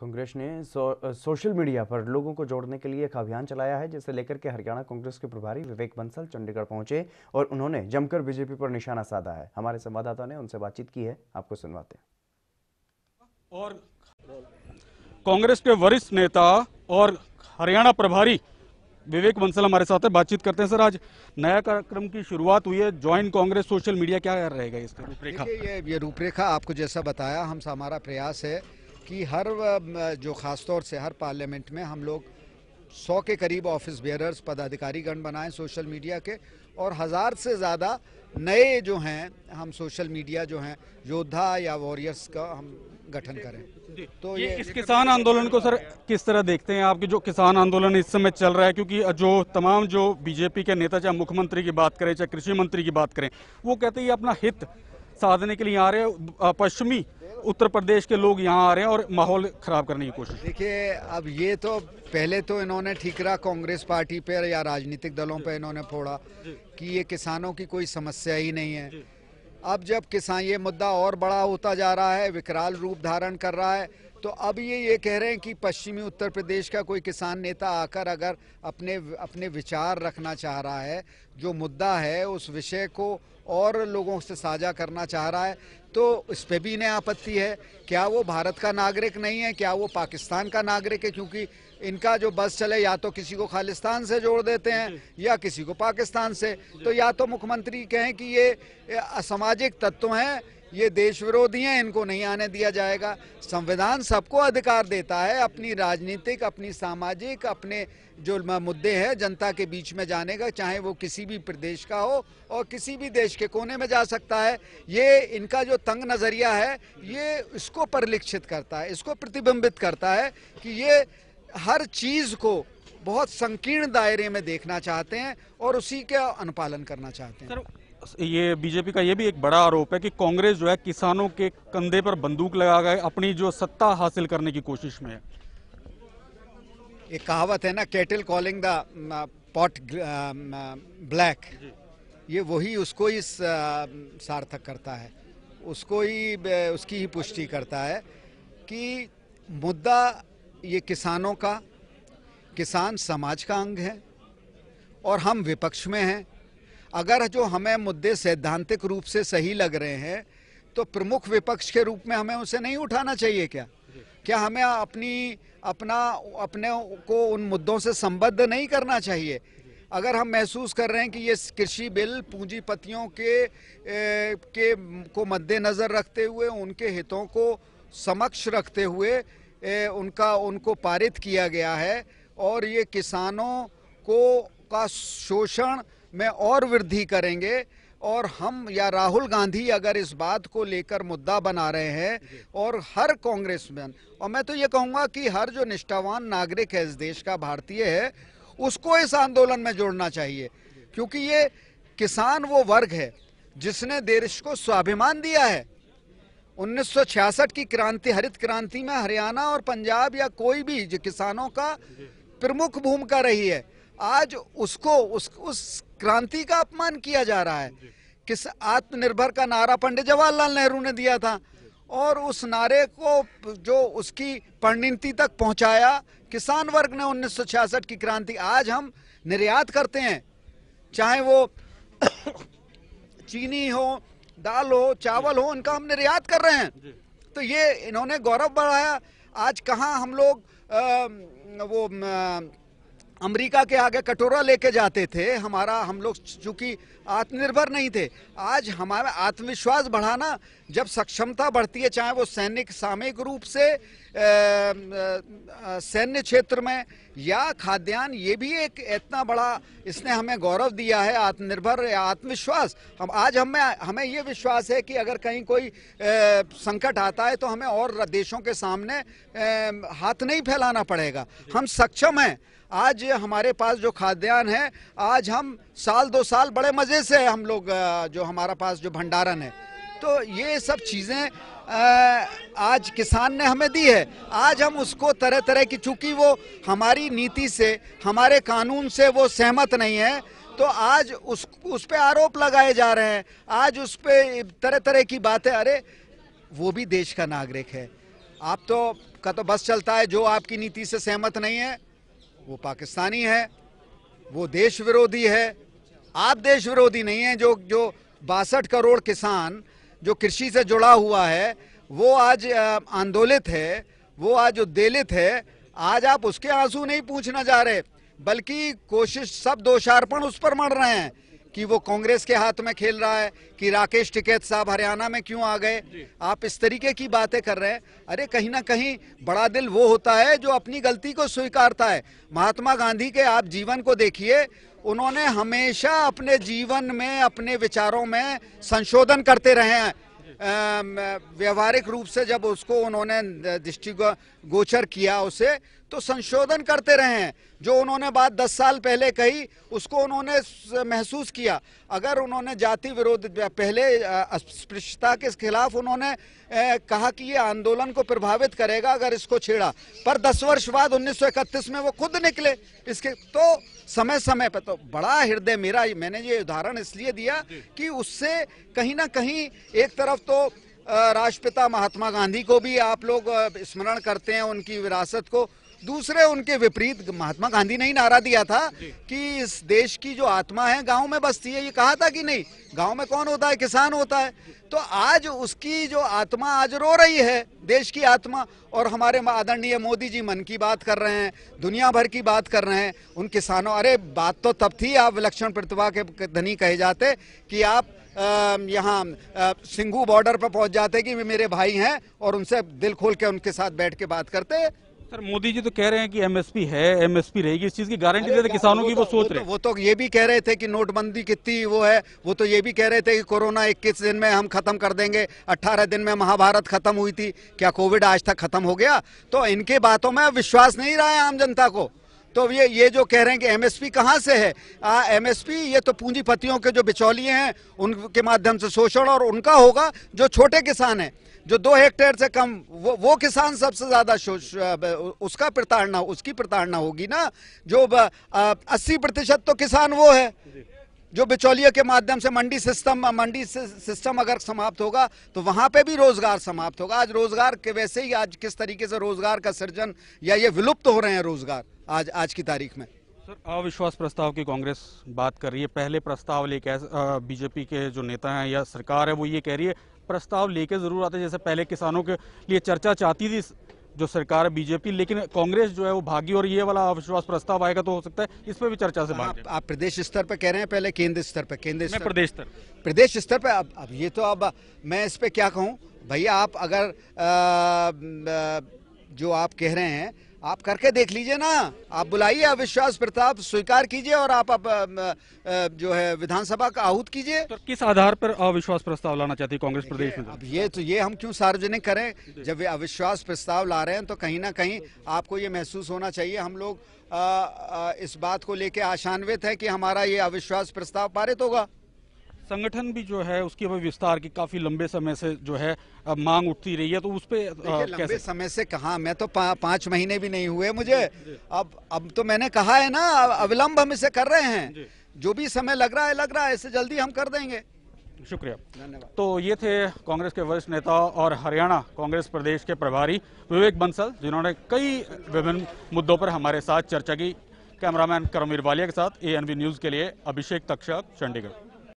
कांग्रेस ने सो, social media पर लोगों को जोड़ने के लिए एक अभियान चलाया है जिसे लेकर के हरियाणा कांग्रेस के प्रभारी विवेक बंसल चंडीगढ़ पहुंचे और उन्होंने जमकर बीजेपी पर निशाना साधा है हमारे संवाददाता ने उनसे बातचीत की है आपको सुनवाते और कांग्रेस के वरिष्ठ नेता और हरियाणा प्रभारी विवेक बंसल हमारे साथ है बातचीत करते हैं सर आज नया कार्यक्रम की शुरुआत हुई है ज्वाइन कांग्रेस सोशल मीडिया क्या रहेगा इसका रूपरेखा ये ये रूपरेखा आपको जैसा बताया हम हमारा प्रयास है कि हर जो ख़ास तौर से हर पार्लियामेंट में हम लोग सौ के करीब ऑफिस बेयरर्स पदाधिकारी गण बनाएं सोशल मीडिया के और हज़ार से ज़्यादा नए जो हैं हम सोशल मीडिया जो हैं योद्धा या वॉरियर्स का हम गठन करें तो ये, ये इस किसान आंदोलन को सर किस तरह देखते हैं आपके जो किसान आंदोलन इस समय चल रहा है क्योंकि जो तमाम जो बीजेपी के नेता चाहे मुख्यमंत्री की बात करें चाहे कृषि मंत्री की बात करें वो कहते हैं अपना हित साधने के लिए आ रहे हैं पश्चिमी उत्तर प्रदेश के लोग यहाँ आ रहे हैं और माहौल खराब करने की कोशिश देखिए अब ये तो पहले तो इन्होंने ठीकरा कांग्रेस पार्टी पर या राजनीतिक दलों पर इन्होंने फोड़ा कि ये किसानों की कोई समस्या ही नहीं है अब जब किसान ये मुद्दा और बड़ा होता जा रहा है विकराल रूप धारण कर रहा है तो अब ये ये कह रहे हैं कि पश्चिमी उत्तर प्रदेश का कोई किसान नेता आकर अगर अपने अपने विचार रखना चाह रहा है जो मुद्दा है उस विषय को और लोगों से साझा करना चाह रहा है तो इस पर भी इन्हें आपत्ति है क्या वो भारत का नागरिक नहीं है क्या वो पाकिस्तान का नागरिक है क्योंकि इनका जो बस चले या तो किसी को खालिस्तान से जोड़ देते हैं या किसी को पाकिस्तान से तो या तो मुख्यमंत्री कहें कि ये असामाजिक तत्व हैं ये देश विरोधी हैं इनको नहीं आने दिया जाएगा संविधान सबको अधिकार देता है अपनी राजनीतिक अपनी सामाजिक अपने जो मुद्दे हैं जनता के बीच में जाने का चाहे वो किसी भी प्रदेश का हो और किसी भी देश के कोने में जा सकता है ये इनका जो तंग नज़रिया है ये इसको परिलक्षित करता है इसको प्रतिबिंबित करता है कि ये हर चीज़ को बहुत संकीर्ण दायरे में देखना चाहते हैं और उसी का अनुपालन करना चाहते हैं ये बीजेपी का ये भी एक बड़ा आरोप है कि कांग्रेस जो है किसानों के कंधे पर बंदूक लगा गए अपनी जो सत्ता हासिल करने की कोशिश में है एक कहावत है ना kettle calling the pot black ये वही उसको ही uh, सार्थक करता है उसको ही uh, उसकी ही पुष्टि करता है कि मुद्दा ये किसानों का किसान समाज का अंग है और हम विपक्ष में हैं अगर जो हमें मुद्दे सैद्धांतिक रूप से सही लग रहे हैं तो प्रमुख विपक्ष के रूप में हमें उसे नहीं उठाना चाहिए क्या क्या हमें अपनी अपना अपने को उन मुद्दों से संबद्ध नहीं करना चाहिए अगर हम महसूस कर रहे हैं कि ये कृषि बिल पूंजीपतियों के ए, के को मद्देनज़र रखते हुए उनके हितों को समक्ष रखते हुए ए, उनका उनको पारित किया गया है और ये किसानों को का शोषण में और वृद्धि करेंगे और हम या राहुल गांधी अगर इस बात को लेकर मुद्दा बना रहे हैं और हर कांग्रेसमैन और मैं तो ये कहूँगा कि हर जो निष्ठावान नागरिक है इस देश का भारतीय है उसको इस आंदोलन में जोड़ना चाहिए क्योंकि ये किसान वो वर्ग है जिसने देश को स्वाभिमान दिया है 1966 की क्रांति हरित क्रांति में हरियाणा और पंजाब या कोई भी जो किसानों का प्रमुख भूमिका रही है आज उसको उस उस क्रांति का अपमान किया जा रहा है किस आत्मनिर्भर का नारा पंडित जवाहरलाल नेहरू ने दिया था और उस नारे को जो उसकी परिणति तक पहुंचाया किसान वर्ग ने उन्नीस की क्रांति आज हम निर्यात करते हैं चाहे वो चीनी हो दाल हो चावल हो उनका हम निर्यात कर रहे हैं तो ये इन्होंने गौरव बढ़ाया आज कहाँ हम लोग आ, वो आ, अमेरिका के आगे कटोरा लेके जाते थे हमारा हम लोग चूंकि आत्मनिर्भर नहीं थे आज हमारा आत्मविश्वास बढ़ाना जब सक्षमता बढ़ती है चाहे वो सैनिक सामयिक रूप से सैन्य क्षेत्र में या खाद्यान्न ये भी एक इतना बड़ा इसने हमें गौरव दिया है आत्मनिर्भर आत्मविश्वास हम आज हमें हमें ये विश्वास है कि अगर कहीं कोई ए, संकट आता है तो हमें और देशों के सामने ए, हाथ नहीं फैलाना पड़ेगा हम सक्षम हैं आज हमारे पास जो खाद्यान्न है आज हम साल दो साल बड़े मज़े से हम लोग जो हमारा पास जो भंडारण है तो ये सब चीज़ें आज किसान ने हमें दी है आज हम उसको तरह तरह की चूंकि वो हमारी नीति से हमारे कानून से वो सहमत नहीं है तो आज उस उस पर आरोप लगाए जा रहे हैं आज उस पर तरह तरह की बातें अरे वो भी देश का नागरिक है आप तो का तो बस चलता है जो आपकी नीति से सहमत नहीं है वो पाकिस्तानी है वो देश विरोधी है आप देश विरोधी नहीं हैं जो जो बासठ करोड़ किसान जो कृषि से जुड़ा हुआ है वो आज आंदोलित है वो आज उद्देलित है आज आप उसके आंसू नहीं पूछना जा रहे बल्कि कोशिश सब दोषार्पण उस पर मर रहे हैं कि वो कांग्रेस के हाथ में खेल रहा है कि राकेश टिकैत साहब हरियाणा में क्यों आ गए आप इस तरीके की बातें कर रहे हैं अरे कहीं ना कहीं बड़ा दिल वो होता है जो अपनी गलती को स्वीकारता है महात्मा गांधी के आप जीवन को देखिए उन्होंने हमेशा अपने जीवन में अपने विचारों में संशोधन करते रहे हैं व्यवहारिक रूप से जब उसको उन्होंने दृष्टि गोचर किया उसे तो संशोधन करते रहे हैं जो उन्होंने बात 10 साल पहले कही उसको उन्होंने महसूस किया अगर उन्होंने जाति विरोध पहले अस्पृश्यता के खिलाफ उन्होंने कहा कि ये आंदोलन को प्रभावित करेगा अगर इसको छेड़ा पर 10 वर्ष बाद 1931 में वो खुद निकले इसके तो समय समय पर तो बड़ा हृदय मेरा मैंने ये उदाहरण इसलिए दिया कि उससे कहीं ना कहीं एक तरफ तो राष्ट्रपिता महात्मा गांधी को भी आप लोग स्मरण करते हैं उनकी विरासत को दूसरे उनके विपरीत महात्मा गांधी ने ही नारा दिया था कि इस देश की जो आत्मा है गांव में बसती है ये कहा था कि नहीं गांव में कौन होता है किसान होता है तो आज उसकी जो आत्मा आज रो रही है देश की आत्मा और हमारे आदरणीय मोदी जी मन की बात कर रहे हैं दुनिया भर की बात कर रहे हैं उन किसानों अरे बात तो तब थी आप विलक्षण प्रतिभा के धनी कहे जाते कि आप यहाँ सिंघू बॉर्डर पर पहुंच जाते कि मेरे भाई हैं और उनसे दिल खोल के उनके साथ बैठ के बात करते सर मोदी जी तो कह रहे हैं कि एमएसपी है एमएसपी रहेगी इस चीज की गारंटी दे किसानों की तो- वो, वो सोच वो तो- रहे वो तो ये भी कह रहे थे कि नोटबंदी कितनी वो है वो तो ये भी कह रहे थे कि कोरोना 21 दिन में हम खत्म कर देंगे 18 दिन में महाभारत खत्म हुई थी क्या कोविड आज तक खत्म हो गया तो इनके बातों में विश्वास नहीं रहा है आम जनता को तो ये ये जो कह रहे हैं कि एमएसपी कहाँ से है आ, एमएसपी ये तो पूंजीपतियों के जो बिचौलिए हैं उनके माध्यम से शोषण और उनका होगा जो छोटे किसान हैं जो दो हेक्टेयर से कम वो वो किसान सबसे ज़्यादा उसका प्रताड़ना उसकी प्रताड़ना होगी ना जो अस्सी प्रतिशत तो किसान वो है जो बिचौलियों के माध्यम से मंडी सिस्टम मंडी सिस्टम अगर समाप्त होगा तो वहां पे भी रोजगार समाप्त होगा आज रोजगार के वैसे ही आज किस तरीके से रोजगार का सृजन या ये विलुप्त हो रहे हैं रोजगार आज आज की तारीख में सर अविश्वास प्रस्ताव की कांग्रेस बात कर रही है पहले प्रस्ताव लेके बीजेपी के जो नेता हैं या सरकार है वो ये कह रही है प्रस्ताव लेके ज़रूर आते जैसे पहले किसानों के लिए चर्चा चाहती थी जो सरकार बीजेपी लेकिन कांग्रेस जो है वो भागी और ये वाला अविश्वास प्रस्ताव आएगा तो हो सकता है इस पर भी चर्चा से आप, आप प्रदेश स्तर पर कह रहे हैं पहले केंद्र स्तर पर केंद्र स्तर प्रदेश स्तर प्रदेश स्तर पर अब अब ये तो अब मैं इस पर क्या कहूँ भैया आप अगर आ, आ, जो आप कह रहे हैं आप करके देख लीजिए ना आप बुलाइए अविश्वास प्रस्ताव स्वीकार कीजिए और आप, आप, आप जो है विधानसभा का आहूत कीजिए तो किस आधार पर अविश्वास प्रस्ताव लाना चाहती है कांग्रेस प्रदेश में अब ये तो ये हम क्यों सार्वजनिक करें जब ये अविश्वास प्रस्ताव ला रहे हैं तो कहीं ना कहीं आपको ये महसूस होना चाहिए हम लोग आ, आ, इस बात को लेके आशान्वित है कि हमारा ये अविश्वास प्रस्ताव पारित होगा संगठन भी जो है उसकी विस्तार की काफी लंबे समय से जो है मांग उठती रही है तो उस पर लंबे कैसे? समय से कहा मैं तो पा, पांच महीने भी नहीं हुए मुझे अब अब तो मैंने कहा है ना अविलंब हम इसे कर रहे हैं जो भी समय लग रहा है लग रहा है इसे जल्दी हम कर देंगे शुक्रिया धन्यवाद तो ये थे कांग्रेस के वरिष्ठ नेता और हरियाणा कांग्रेस प्रदेश के प्रभारी विवेक बंसल जिन्होंने कई विभिन्न मुद्दों पर हमारे साथ चर्चा की कैमरामैन करमवीर वालिया के साथ ए न्यूज़ के लिए अभिषेक तक्षक चंडीगढ़